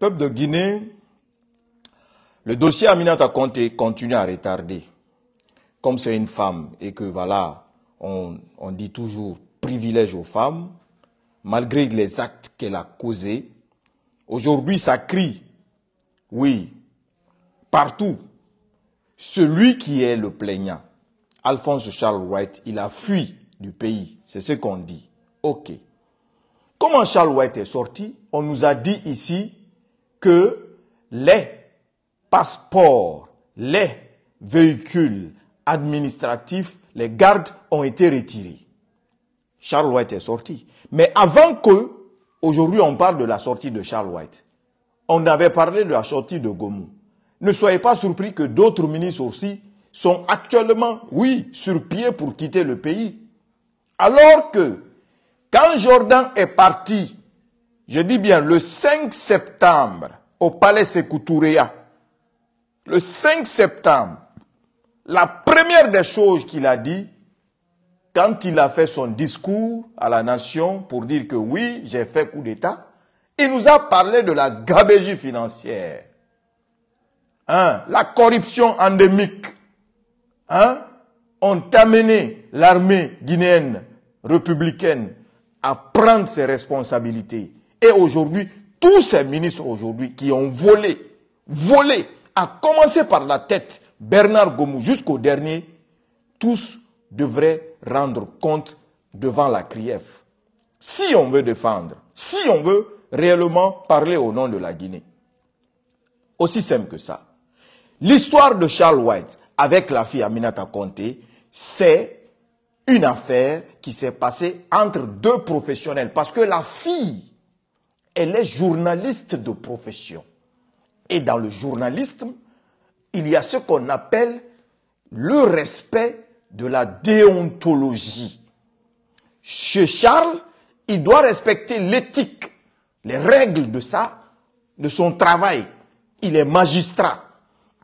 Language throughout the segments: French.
Peuple de Guinée, le dossier Aminata Conte continue à retarder. Comme c'est une femme et que voilà, on, on dit toujours privilège aux femmes, malgré les actes qu'elle a causés, aujourd'hui ça crie, oui, partout, celui qui est le plaignant. Alphonse Charles White, il a fui du pays. C'est ce qu'on dit. OK. Comment Charles White est sorti On nous a dit ici que les passeports, les véhicules administratifs, les gardes ont été retirés. Charles White est sorti. Mais avant que, aujourd'hui on parle de la sortie de Charles White, on avait parlé de la sortie de Gomu. Ne soyez pas surpris que d'autres ministres aussi sont actuellement, oui, sur pied pour quitter le pays. Alors que, quand Jordan est parti je dis bien le 5 septembre au palais Sekouturéa, le 5 septembre, la première des choses qu'il a dit, quand il a fait son discours à la nation pour dire que oui, j'ai fait coup d'État, il nous a parlé de la gabégie financière, hein, la corruption endémique. Hein, ont amené l'armée guinéenne républicaine à prendre ses responsabilités et aujourd'hui, tous ces ministres aujourd'hui qui ont volé, volé, à commencer par la tête, Bernard Gomou jusqu'au dernier, tous devraient rendre compte devant la CRIEF. Si on veut défendre, si on veut réellement parler au nom de la Guinée. Aussi simple que ça. L'histoire de Charles White avec la fille Aminata Conté, c'est une affaire qui s'est passée entre deux professionnels parce que la fille elle est journaliste de profession. Et dans le journalisme, il y a ce qu'on appelle le respect de la déontologie. Chez Charles, il doit respecter l'éthique, les règles de ça, de son travail. Il est magistrat.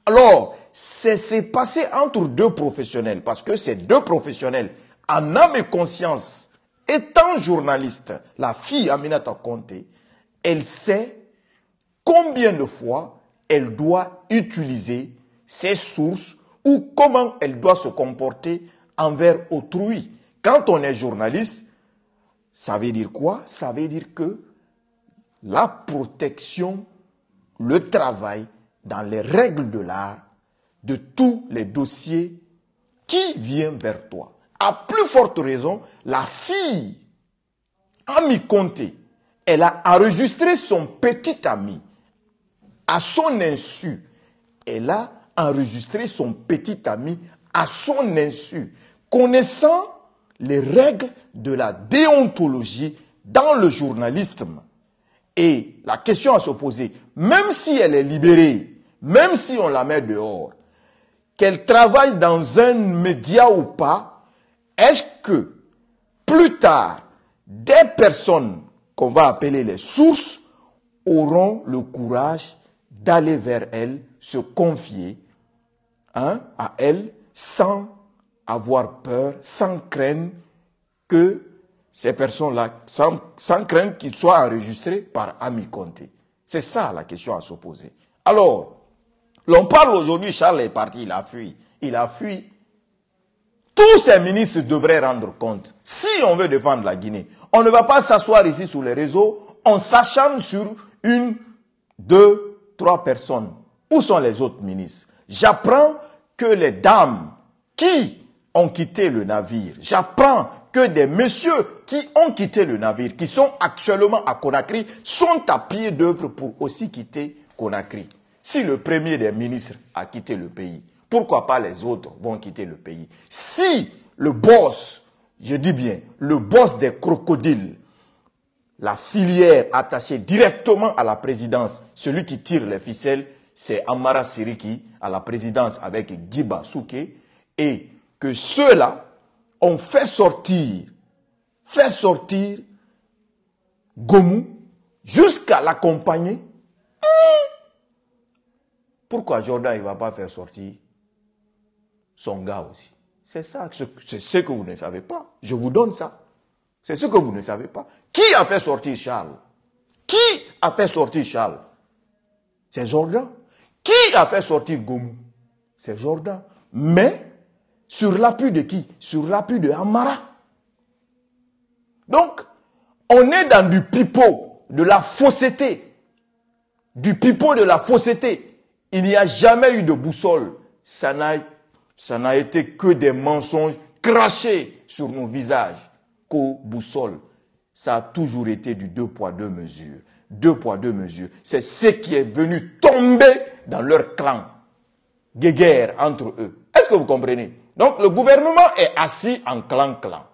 Alors, c'est passé entre deux professionnels, parce que ces deux professionnels, en âme et conscience, étant journaliste, la fille Aminata Conté, elle sait combien de fois elle doit utiliser ses sources ou comment elle doit se comporter envers autrui. Quand on est journaliste, ça veut dire quoi Ça veut dire que la protection, le travail dans les règles de l'art de tous les dossiers qui viennent vers toi. À plus forte raison, la fille, mis comté elle a enregistré son petit ami. À son insu, elle a enregistré son petit ami à son insu, connaissant les règles de la déontologie dans le journalisme. Et la question à se poser, même si elle est libérée, même si on la met dehors, qu'elle travaille dans un média ou pas, est-ce que plus tard, des personnes qu'on va appeler les sources, auront le courage d'aller vers elles, se confier hein, à elles, sans avoir peur, sans craindre que ces personnes-là, sans, craindre qu'ils soient enregistrés par Ami Conté. C'est ça la question à se poser. Alors, l'on parle aujourd'hui, Charles est parti, il a fui. Il a fui. Tous ces ministres devraient rendre compte. Si on veut défendre la Guinée, on ne va pas s'asseoir ici sur les réseaux. en s'acharne sur une, deux, trois personnes. Où sont les autres ministres J'apprends que les dames qui ont quitté le navire, j'apprends que des messieurs qui ont quitté le navire, qui sont actuellement à Conakry, sont à pied d'œuvre pour aussi quitter Conakry. Si le premier des ministres a quitté le pays, pourquoi pas les autres vont quitter le pays Si le boss je dis bien, le boss des crocodiles, la filière attachée directement à la présidence, celui qui tire les ficelles, c'est Amara Siriki à la présidence avec Giba Souke, et que ceux-là ont fait sortir, fait sortir Gomu jusqu'à l'accompagner. Pourquoi Jordan ne va pas faire sortir son gars aussi c'est ça, c'est ce que vous ne savez pas. Je vous donne ça. C'est ce que vous ne savez pas. Qui a fait sortir Charles Qui a fait sortir Charles C'est Jordan. Qui a fait sortir Gomu C'est Jordan. Mais sur l'appui de qui Sur l'appui de Amara. Donc, on est dans du pipeau, de la fausseté. Du pipeau de la fausseté. Il n'y a jamais eu de boussole. Sanaï ça n'a été que des mensonges crachés sur nos visages qu'aux boussoles. Ça a toujours été du deux poids, deux mesures. Deux poids, deux mesures. C'est ce qui est venu tomber dans leur clan. Guéguerre entre eux. Est-ce que vous comprenez Donc le gouvernement est assis en clan-clan.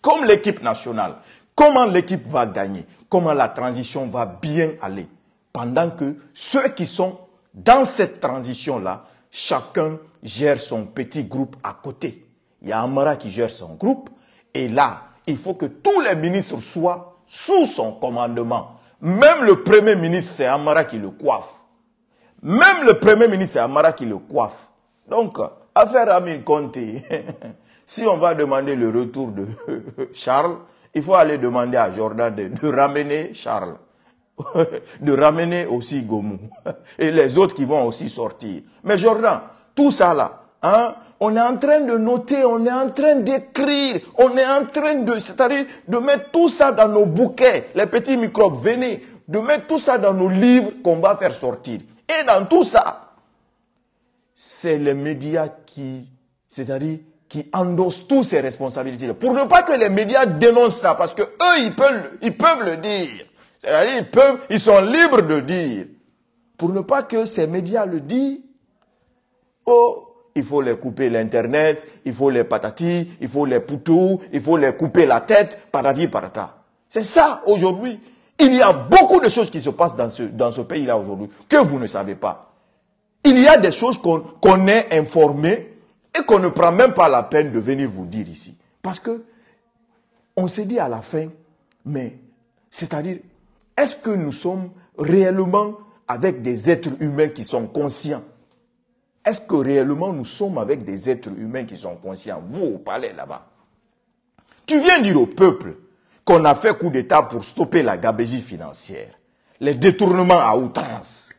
Comme l'équipe nationale. Comment l'équipe va gagner Comment la transition va bien aller Pendant que ceux qui sont dans cette transition-là chacun gère son petit groupe à côté. Il y a Amara qui gère son groupe. Et là, il faut que tous les ministres soient sous son commandement. Même le premier ministre, c'est Amara qui le coiffe. Même le premier ministre, c'est Amara qui le coiffe. Donc, affaire Amine Conte, si on va demander le retour de Charles, il faut aller demander à Jordan de ramener Charles. de ramener aussi Gomu et les autres qui vont aussi sortir. Mais Jordan, tout ça là, hein, on est en train de noter, on est en train d'écrire, on est en train de, c'est-à-dire de mettre tout ça dans nos bouquets, les petits microbes, venez, de mettre tout ça dans nos livres qu'on va faire sortir. Et dans tout ça, c'est les médias qui, c'est-à-dire qui endossent toutes ces responsabilités. Pour ne pas que les médias dénoncent ça, parce que eux, ils peuvent, ils peuvent le dire. C'est-à-dire, ils peuvent, ils sont libres de dire. Pour ne pas que ces médias le disent, oh, il faut les couper l'Internet, il faut les patatis, il faut les poutous, il faut les couper la tête, patati patata. C'est ça, aujourd'hui. Il y a beaucoup de choses qui se passent dans ce, dans ce pays-là aujourd'hui, que vous ne savez pas. Il y a des choses qu'on est informé et qu'on ne prend même pas la peine de venir vous dire ici. Parce que, on s'est dit à la fin, mais, c'est-à-dire, est-ce que nous sommes réellement avec des êtres humains qui sont conscients Est-ce que réellement nous sommes avec des êtres humains qui sont conscients Vous, au parlez là-bas. Tu viens dire au peuple qu'on a fait coup d'État pour stopper la gabégie financière, les détournements à outrance,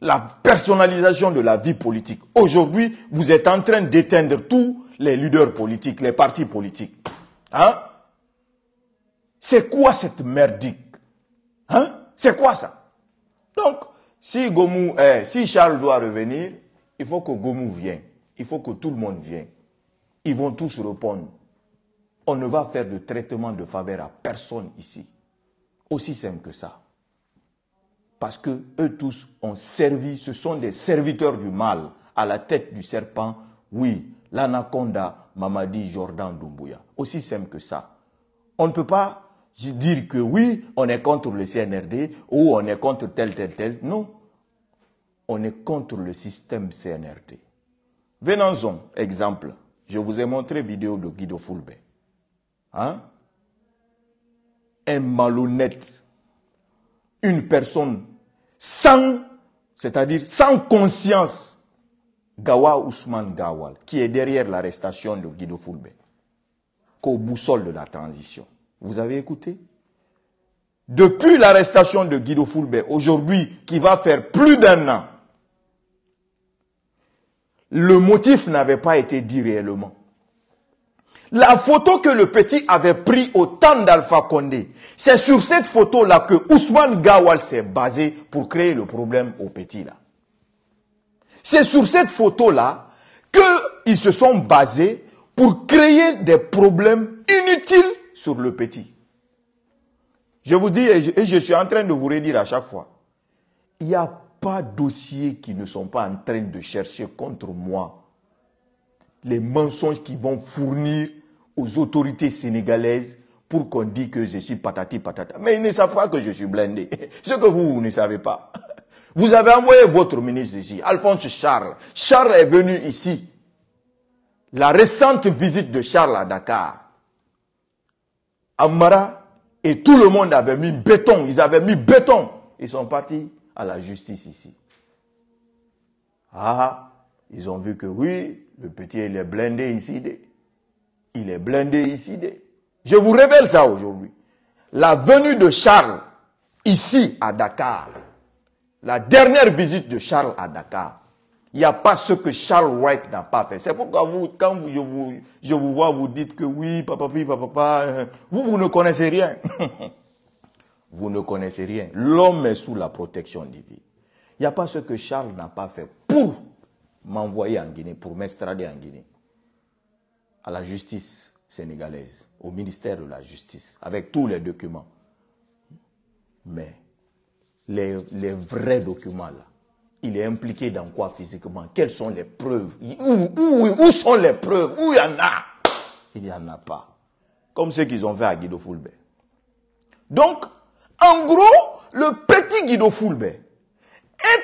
la personnalisation de la vie politique. Aujourd'hui, vous êtes en train d'éteindre tous les leaders politiques, les partis politiques. Hein C'est quoi cette merdique Hein C'est quoi ça Donc, si Gomu, eh, si Charles doit revenir, il faut que Gomu vienne. Il faut que tout le monde vienne. Ils vont tous répondre. On ne va faire de traitement de faveur à personne ici. Aussi simple que ça. Parce que eux tous ont servi, ce sont des serviteurs du mal à la tête du serpent. Oui, l'anaconda Mamadi Jordan Doumbouya. Aussi simple que ça. On ne peut pas dire que oui, on est contre le CNRD ou on est contre tel, tel, tel. Non. On est contre le système CNRD. Venons-en, exemple. Je vous ai montré vidéo de Guido Fulbe. Hein? Un malhonnête, une personne sans, c'est-à-dire sans conscience, Gawa Ousmane Gawal, qui est derrière l'arrestation de Guido Fulbe, qu'au boussole de la transition. Vous avez écouté Depuis l'arrestation de Guido Fulbert, aujourd'hui, qui va faire plus d'un an, le motif n'avait pas été dit réellement. La photo que le petit avait prise au temps d'Alpha Condé, c'est sur cette photo-là que Ousmane Gawal s'est basé pour créer le problème au petit là. C'est sur cette photo-là qu'ils se sont basés pour créer des problèmes inutiles sur le petit. Je vous dis, et je suis en train de vous redire à chaque fois, il n'y a pas dossier qui ne sont pas en train de chercher contre moi les mensonges qu'ils vont fournir aux autorités sénégalaises pour qu'on dise que je suis patati patata. Mais ils ne savent pas que je suis blindé. Ce que vous, vous ne savez pas. Vous avez envoyé votre ministre ici, Alphonse Charles. Charles est venu ici. La récente visite de Charles à Dakar Amara et tout le monde avait mis béton. Ils avaient mis béton. Ils sont partis à la justice ici. Ah, ils ont vu que oui, le petit, il est blindé ici. Il est blindé ici. Je vous révèle ça aujourd'hui. La venue de Charles ici à Dakar, la dernière visite de Charles à Dakar, il n'y a pas ce que Charles Wright n'a pas fait. C'est pourquoi vous, quand je, vous, je vous vois, vous dites que oui, papa, papa, papa, euh, vous, vous ne connaissez rien. vous ne connaissez rien. L'homme est sous la protection divine. Il n'y a pas ce que Charles n'a pas fait pour m'envoyer en Guinée, pour m'estrader en Guinée, à la justice sénégalaise, au ministère de la justice, avec tous les documents. Mais les, les vrais documents là, il est impliqué dans quoi physiquement Quelles sont les preuves où, sont les preuves Où il y en a Il n'y en a pas. Comme ceux qu'ils ont fait à Guido Fulbert. Donc, en gros, le petit Guido Fulbert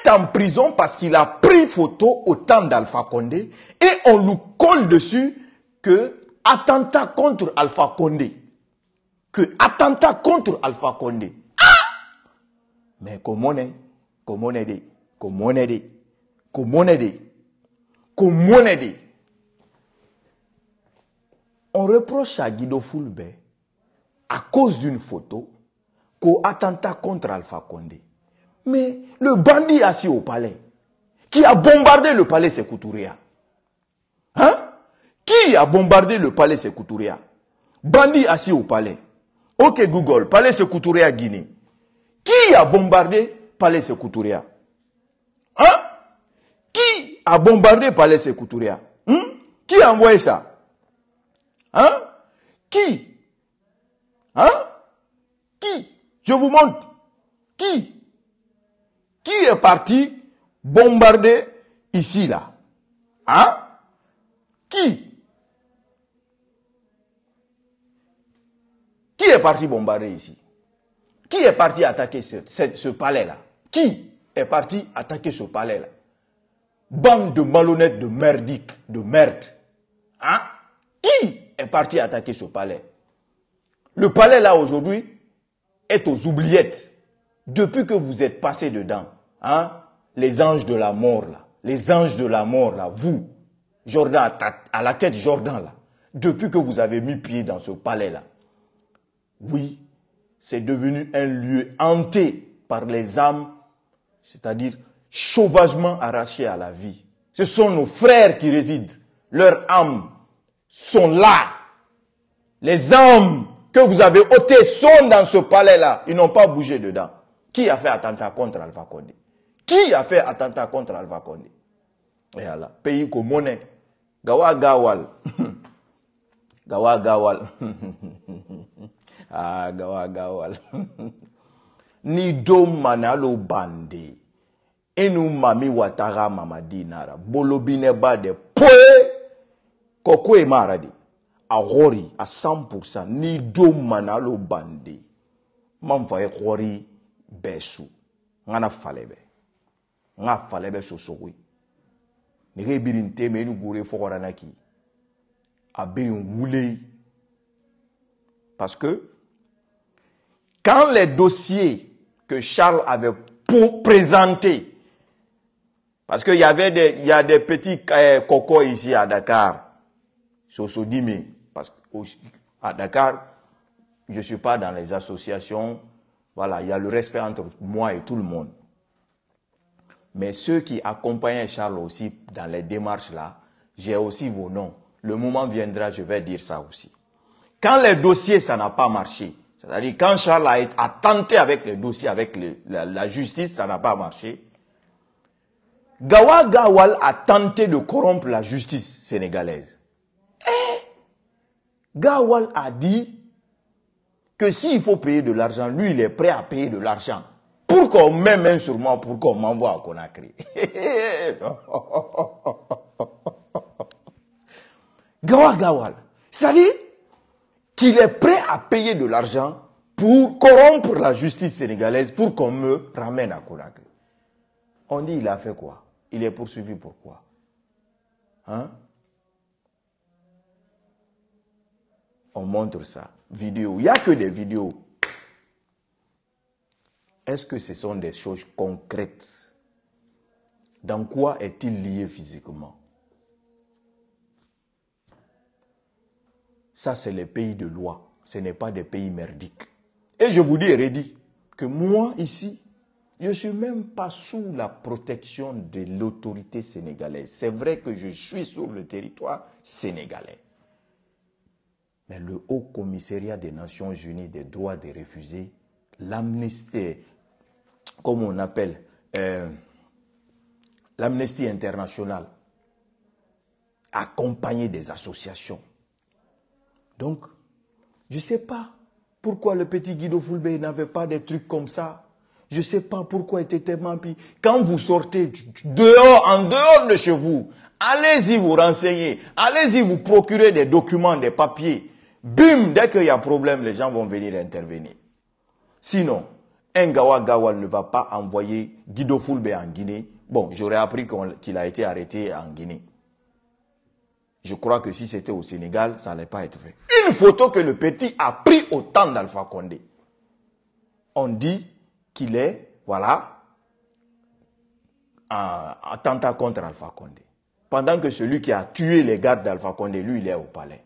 est en prison parce qu'il a pris photo au temps d'Alpha Condé et on nous colle dessus que attentat contre Alpha Condé. Que attentat contre Alpha Condé. Ah Mais comment on est Comment on est ku mone de on reproche à Guido Fulbe à cause d'une photo qu'au attentat contre Alpha Condé. Mais le bandit assis au palais, qui a bombardé le palais Sekouturia, hein? Qui a bombardé le palais Sekouturia? Bandit assis au palais. Ok Google, palais Sekouturia Guinée. Qui a bombardé palais Sekouturia? Hein? Qui a bombardé Palais Sekuturia hmm? Qui a envoyé ça Hein Qui Hein Qui Je vous montre. Qui Qui est parti bombarder ici, là Hein Qui Qui est parti bombarder ici Qui est parti attaquer ce palais-là Qui est parti attaquer ce palais-là. Bande de malhonnêtes, de merdiques, de merde. Hein? Qui est parti attaquer ce palais? Le palais là aujourd'hui est aux oubliettes. Depuis que vous êtes passé dedans, hein? Les anges de la mort là, les anges de la mort là, vous, Jordan, à la tête Jordan là, depuis que vous avez mis pied dans ce palais là, oui, c'est devenu un lieu hanté par les âmes c'est-à-dire sauvagement arraché à la vie. Ce sont nos frères qui résident. Leurs âmes sont là. Les âmes que vous avez ôtées sont dans ce palais-là. Ils n'ont pas bougé dedans. Qui a fait attentat contre Alpha Condé Qui a fait attentat contre Alpha Condé Et voilà, pays comme monnaie. Gawa Gawal. Gawal. ah, Gawagawal. ni do manalo bande enu mami wataga mamadi nara bolobinɛba dɛ poe kɔko ye mara de a hɔri a 100% ni do manalo bande man fa ye hɔri bɛɛ su ŋana falɛ bɛ ŋa falɛ bɛ sosogoye nege biri nteme eni gore fɔgɔranaki a biri wulei parce que quand les dossiers que Charles avait pour présenter. Parce qu'il y avait des, il y a des petits eh, cocos ici à Dakar. Sosodimé. Parce qu'à Dakar, je ne suis pas dans les associations. Voilà, il y a le respect entre moi et tout le monde. Mais ceux qui accompagnaient Charles aussi dans les démarches là, j'ai aussi vos noms. Le moment viendra, je vais dire ça aussi. Quand les dossiers, ça n'a pas marché, c'est-à-dire, quand Charles a, tenté avec le dossier, avec la, justice, ça n'a pas marché. Gawa Gawal a tenté de corrompre la justice sénégalaise. Et eh? Gawal a dit que s'il faut payer de l'argent, lui, il est prêt à payer de l'argent. Pour qu'on m'aime main sur moi, pour qu'on m'envoie à Conakry. Gawa Gawal. C'est-à-dire, qu'il est prêt à payer de l'argent pour corrompre la justice sénégalaise pour qu'on me ramène à Conakry. On dit il a fait quoi Il est poursuivi pour quoi Hein On montre ça. Vidéo. Il n'y a que des vidéos. Est-ce que ce sont des choses concrètes Dans quoi est-il lié physiquement ça c'est les pays de loi, ce n'est pas des pays merdiques. Et je vous dis, redis, que moi ici, je ne suis même pas sous la protection de l'autorité sénégalaise. C'est vrai que je suis sur le territoire sénégalais. Mais le Haut Commissariat des Nations Unies des droits des réfugiés, l'amnistie, eh, comme on appelle, euh, l'amnistie internationale, accompagnée des associations, donc, je ne sais pas pourquoi le petit Guido Fulbe n'avait pas des trucs comme ça. Je ne sais pas pourquoi il était tellement pire. Quand vous sortez dehors, en dehors de chez vous, allez-y vous renseigner, allez-y vous procurer des documents, des papiers. Bim, dès qu'il y a problème, les gens vont venir intervenir. Sinon, Ngawa gawa ne va pas envoyer Guido Fulbe en Guinée. Bon, j'aurais appris qu'il a été arrêté en Guinée je crois que si c'était au Sénégal, ça n'allait pas être fait. Une photo que le petit a pris au temps d'Alpha Condé. On dit qu'il est, voilà, un attentat contre Alpha Condé. Pendant que celui qui a tué les gardes d'Alpha Condé, lui, il est au palais.